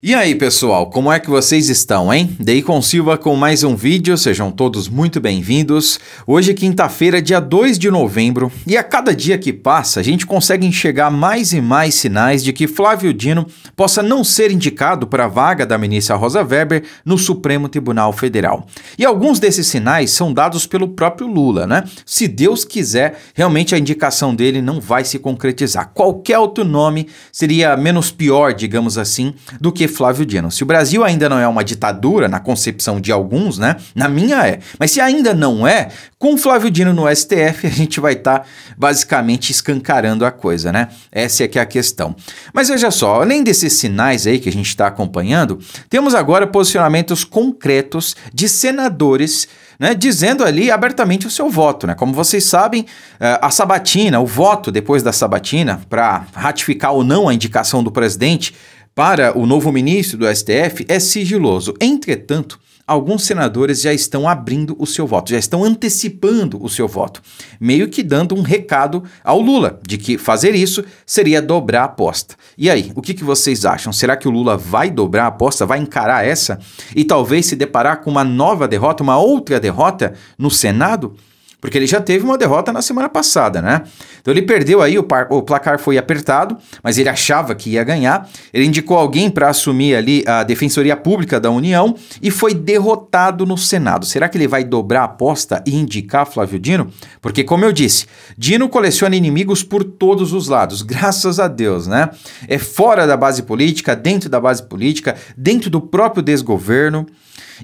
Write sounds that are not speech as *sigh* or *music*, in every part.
E aí pessoal, como é que vocês estão, hein? com Silva com mais um vídeo, sejam todos muito bem-vindos. Hoje é quinta-feira, dia 2 de novembro, e a cada dia que passa a gente consegue enxergar mais e mais sinais de que Flávio Dino possa não ser indicado para a vaga da ministra Rosa Weber no Supremo Tribunal Federal. E alguns desses sinais são dados pelo próprio Lula, né? Se Deus quiser, realmente a indicação dele não vai se concretizar. Qualquer outro nome seria menos pior, digamos assim, do que de Flávio Dino. Se o Brasil ainda não é uma ditadura, na concepção de alguns, né? Na minha é. Mas se ainda não é, com Flávio Dino no STF, *laughs* a gente vai estar tá basicamente escancarando a coisa, né? Essa é que é a questão. Mas veja só, além desses sinais aí que a gente está acompanhando, temos agora posicionamentos concretos de senadores. Né, dizendo ali abertamente o seu voto. Né? Como vocês sabem, eh, a sabatina, o voto depois da sabatina, para ratificar ou não a indicação do presidente, para o novo ministro do STF é sigiloso. Entretanto, alguns senadores já estão abrindo o seu voto, já estão antecipando o seu voto, meio que dando um recado ao Lula de que fazer isso seria dobrar a aposta. E aí, o que, que vocês acham? Será que o Lula vai dobrar a aposta, vai encarar essa e talvez se deparar com uma nova derrota, uma outra derrota no Senado? porque ele já teve uma derrota na semana passada, né? Então ele perdeu aí, o, par, o placar foi apertado, mas ele achava que ia ganhar. Ele indicou alguém para assumir ali a Defensoria Pública da União e foi derrotado no Senado. Será que ele vai dobrar a aposta e indicar Flávio Dino? Porque, como eu disse, Dino coleciona inimigos por todos os lados, graças a Deus, né? É fora da base política, dentro da base política, dentro do próprio desgoverno.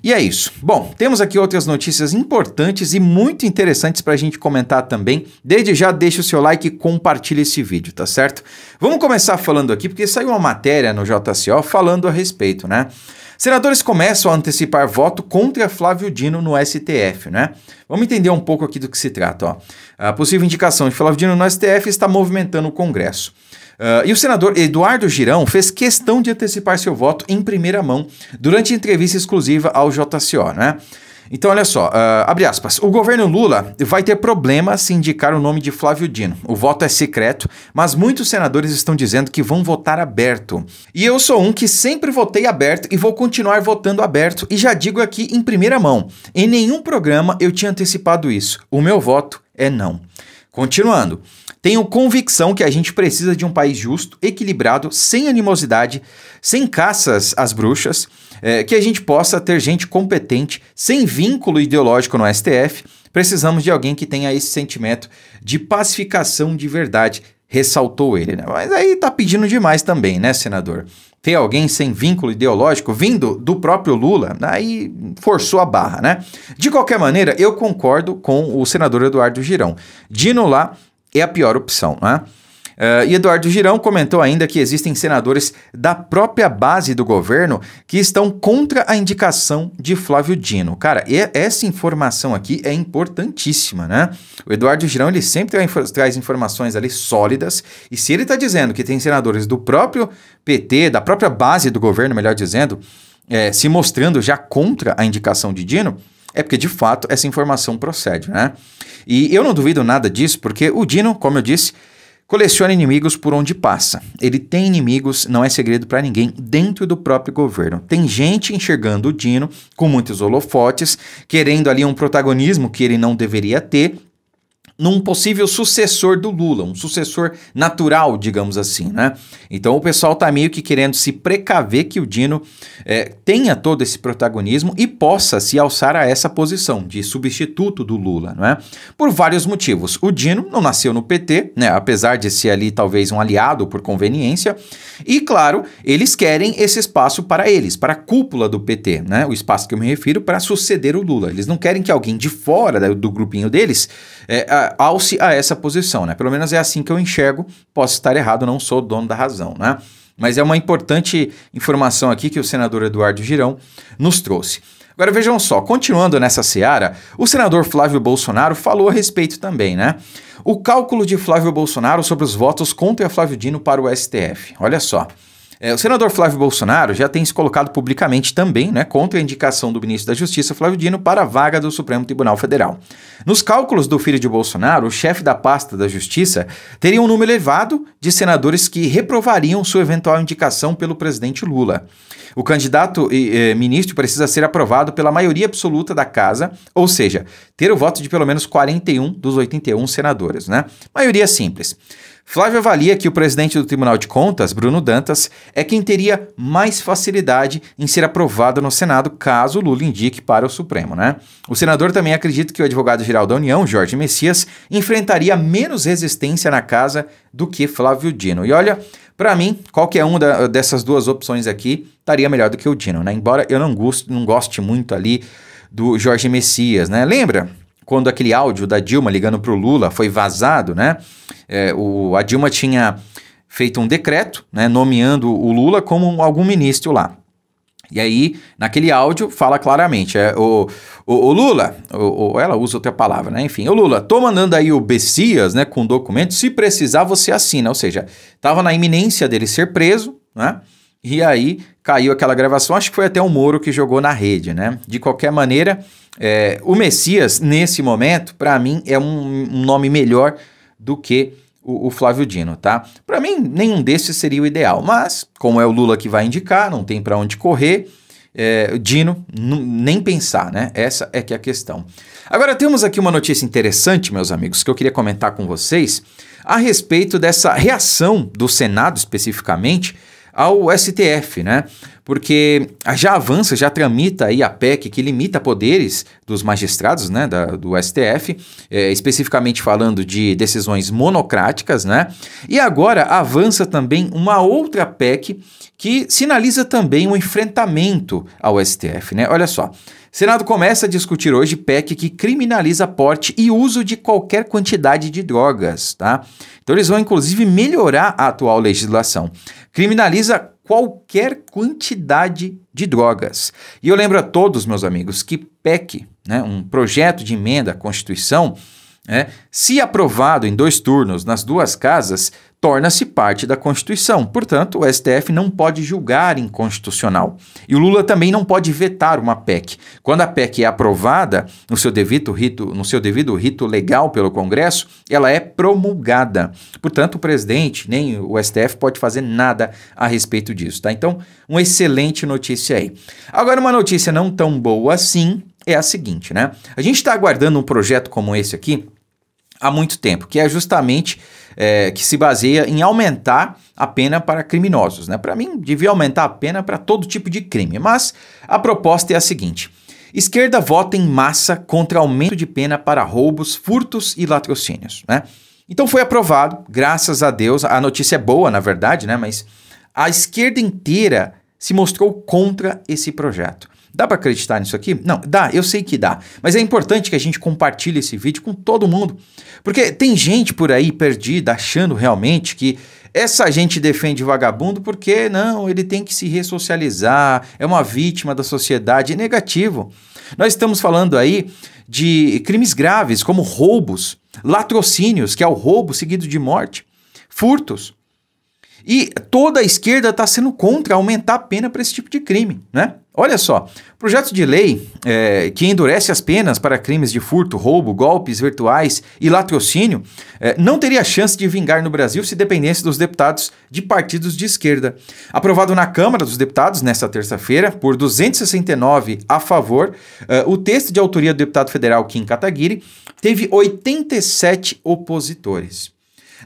E é isso. Bom, temos aqui outras notícias importantes e muito interessantes para a gente comentar também. Desde já, deixa o seu like e compartilha esse vídeo, tá certo? Vamos começar falando aqui, porque saiu uma matéria no JCO falando a respeito, né? Senadores começam a antecipar voto contra Flávio Dino no STF, né? Vamos entender um pouco aqui do que se trata, ó. A possível indicação de Flávio Dino no STF está movimentando o Congresso. Uh, e o senador Eduardo Girão fez questão de antecipar seu voto em primeira mão durante entrevista exclusiva ao JCO, né? Então, olha só, uh, abre aspas. O governo Lula vai ter problema se indicar o nome de Flávio Dino. O voto é secreto, mas muitos senadores estão dizendo que vão votar aberto. E eu sou um que sempre votei aberto e vou continuar votando aberto, e já digo aqui em primeira mão: em nenhum programa eu tinha antecipado isso. O meu voto é não. Continuando. Tenho convicção que a gente precisa de um país justo, equilibrado, sem animosidade, sem caças às bruxas, é, que a gente possa ter gente competente, sem vínculo ideológico no STF. Precisamos de alguém que tenha esse sentimento de pacificação de verdade, ressaltou ele. Né? Mas aí tá pedindo demais também, né, senador? Ter alguém sem vínculo ideológico vindo do próprio Lula, aí forçou a barra, né? De qualquer maneira, eu concordo com o senador Eduardo Girão. Dino lá é a pior opção, né? Uh, e Eduardo Girão comentou ainda que existem senadores da própria base do governo que estão contra a indicação de Flávio Dino. Cara, e, essa informação aqui é importantíssima, né? O Eduardo Girão ele sempre traz informações ali sólidas e se ele está dizendo que tem senadores do próprio PT, da própria base do governo, melhor dizendo, é, se mostrando já contra a indicação de Dino, é porque de fato essa informação procede, né? E eu não duvido nada disso, porque o Dino, como eu disse, coleciona inimigos por onde passa. Ele tem inimigos, não é segredo para ninguém, dentro do próprio governo. Tem gente enxergando o Dino com muitos holofotes, querendo ali um protagonismo que ele não deveria ter num possível sucessor do Lula, um sucessor natural, digamos assim, né? Então o pessoal tá meio que querendo se precaver que o Dino é, tenha todo esse protagonismo e possa se alçar a essa posição de substituto do Lula, não é? Por vários motivos. O Dino não nasceu no PT, né? Apesar de ser ali talvez um aliado por conveniência, e claro, eles querem esse espaço para eles, para a cúpula do PT, né? O espaço que eu me refiro para suceder o Lula. Eles não querem que alguém de fora do grupinho deles é, alce a essa posição, né? Pelo menos é assim que eu enxergo. Posso estar errado, não sou dono da razão, né? Mas é uma importante informação aqui que o senador Eduardo Girão nos trouxe. Agora vejam só, continuando nessa seara, o senador Flávio Bolsonaro falou a respeito também, né? O cálculo de Flávio Bolsonaro sobre os votos contra Flávio Dino para o STF. Olha só. É, o senador Flávio Bolsonaro já tem se colocado publicamente também né, contra a indicação do ministro da Justiça, Flávio Dino, para a vaga do Supremo Tribunal Federal. Nos cálculos do filho de Bolsonaro, o chefe da pasta da Justiça teria um número elevado de senadores que reprovariam sua eventual indicação pelo presidente Lula. O candidato eh, ministro precisa ser aprovado pela maioria absoluta da casa, ou seja, ter o voto de pelo menos 41 dos 81 senadores, né? Maioria simples. Flávio avalia que o presidente do Tribunal de Contas, Bruno Dantas, é quem teria mais facilidade em ser aprovado no Senado caso Lula indique para o Supremo, né? O senador também acredita que o advogado-geral da União, Jorge Messias, enfrentaria menos resistência na casa do que Flávio Dino. E olha, para mim, qualquer uma dessas duas opções aqui estaria melhor do que o Dino, né? Embora eu não goste, não goste muito ali do Jorge Messias, né? Lembra quando aquele áudio da Dilma ligando para o Lula foi vazado, né? É, o, a Dilma tinha feito um decreto, né, nomeando o Lula como algum ministro lá. E aí, naquele áudio, fala claramente: é, o, o, o Lula, ou ela usa outra palavra, né? Enfim, o Lula, tô mandando aí o Bessias, né, com documento, se precisar você assina. Ou seja, tava na iminência dele ser preso, né? E aí caiu aquela gravação, acho que foi até o Moro que jogou na rede, né? De qualquer maneira, é, o Messias, nesse momento, para mim, é um, um nome melhor do que o, o Flávio Dino, tá? Para mim, nenhum desses seria o ideal, mas como é o Lula que vai indicar, não tem para onde correr, é, Dino, nem pensar, né? Essa é que é a questão. Agora temos aqui uma notícia interessante, meus amigos, que eu queria comentar com vocês a respeito dessa reação do Senado especificamente ao STF, né? porque já avança, já tramita aí a PEC que limita poderes dos magistrados, né, da, do STF, é, especificamente falando de decisões monocráticas, né, e agora avança também uma outra PEC que sinaliza também um enfrentamento ao STF, né, olha só. Senado começa a discutir hoje PEC que criminaliza porte e uso de qualquer quantidade de drogas, tá? Então eles vão inclusive melhorar a atual legislação. Criminaliza qualquer quantidade de drogas. E eu lembro a todos, meus amigos, que PEC, né, um projeto de emenda à Constituição, né, se aprovado em dois turnos nas duas casas, torna-se parte da Constituição. Portanto, o STF não pode julgar inconstitucional. E o Lula também não pode vetar uma PEC. Quando a PEC é aprovada no seu devido rito, no seu devido rito legal pelo Congresso, ela é promulgada. Portanto, o presidente nem o STF pode fazer nada a respeito disso, tá? Então, uma excelente notícia aí. Agora uma notícia não tão boa assim é a seguinte, né? A gente está aguardando um projeto como esse aqui há muito tempo, que é justamente é, que se baseia em aumentar a pena para criminosos. Né? Para mim, devia aumentar a pena para todo tipo de crime, mas a proposta é a seguinte. Esquerda vota em massa contra aumento de pena para roubos, furtos e latrocínios. Né? Então foi aprovado, graças a Deus. A notícia é boa, na verdade, né? mas a esquerda inteira se mostrou contra esse projeto. Dá para acreditar nisso aqui? Não, dá, eu sei que dá. Mas é importante que a gente compartilhe esse vídeo com todo mundo. Porque tem gente por aí perdida achando realmente que essa gente defende vagabundo porque não, ele tem que se ressocializar, é uma vítima da sociedade, é negativo. Nós estamos falando aí de crimes graves como roubos, latrocínios, que é o roubo seguido de morte, furtos. E toda a esquerda está sendo contra aumentar a pena para esse tipo de crime, né? Olha só, projeto de lei é, que endurece as penas para crimes de furto, roubo, golpes virtuais e latrocínio é, não teria chance de vingar no Brasil se dependesse dos deputados de partidos de esquerda. Aprovado na Câmara dos Deputados nesta terça-feira, por 269 a favor, é, o texto de autoria do deputado federal Kim Kataguiri teve 87 opositores.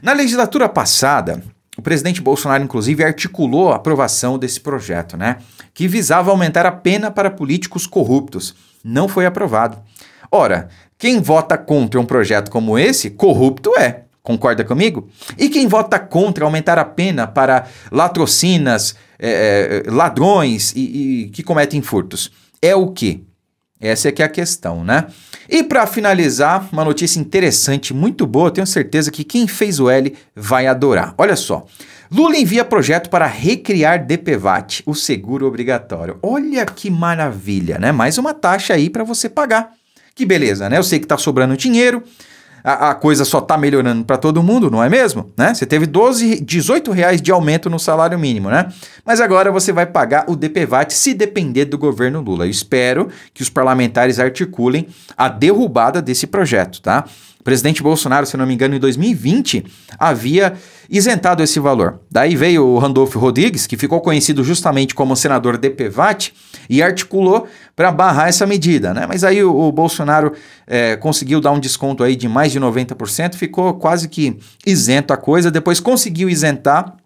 Na legislatura passada, o presidente Bolsonaro, inclusive, articulou a aprovação desse projeto, né? Que visava aumentar a pena para políticos corruptos. Não foi aprovado. Ora, quem vota contra um projeto como esse, corrupto é. Concorda comigo? E quem vota contra aumentar a pena para latrocinas, é, ladrões e, e que cometem furtos? É o quê? Essa é que é a questão, né? E para finalizar, uma notícia interessante, muito boa, tenho certeza que quem fez o L vai adorar. Olha só. Lula envia projeto para recriar DPVAT, o seguro obrigatório. Olha que maravilha, né? Mais uma taxa aí para você pagar. Que beleza, né? Eu sei que tá sobrando dinheiro, a, a coisa só está melhorando para todo mundo, não é mesmo? Né? Você teve 12, 18 reais de aumento no salário mínimo, né? Mas agora você vai pagar o DPVAT se depender do governo Lula. Eu espero que os parlamentares articulem a derrubada desse projeto, tá? presidente Bolsonaro, se não me engano, em 2020, havia isentado esse valor. Daí veio o Randolfo Rodrigues, que ficou conhecido justamente como senador de e articulou para barrar essa medida, né? Mas aí o, o Bolsonaro é, conseguiu dar um desconto aí de mais de 90%, ficou quase que isento a coisa, depois conseguiu isentar,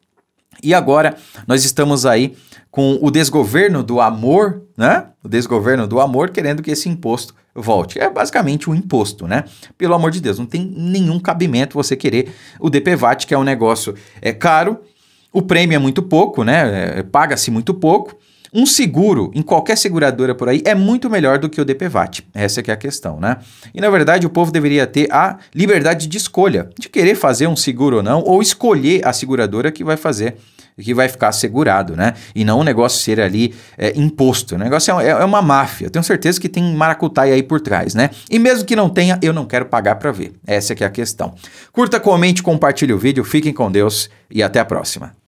e agora nós estamos aí com o desgoverno do amor, né? O desgoverno do amor querendo que esse imposto volte. É basicamente um imposto, né? Pelo amor de Deus, não tem nenhum cabimento você querer o DPVAT, que é um negócio é caro, o prêmio é muito pouco, né? É, Paga-se muito pouco. Um seguro em qualquer seguradora por aí é muito melhor do que o DPVAT. Essa é que é a questão, né? E na verdade o povo deveria ter a liberdade de escolha, de querer fazer um seguro ou não, ou escolher a seguradora que vai fazer que vai ficar segurado, né? E não o negócio ser ali é, imposto. O negócio é, é, uma máfia. Eu tenho certeza que tem maracutaia aí por trás, né? E mesmo que não tenha, eu não quero pagar para ver. Essa que é a questão. Curta, comente, compartilhe o vídeo. Fiquem com Deus e até a próxima.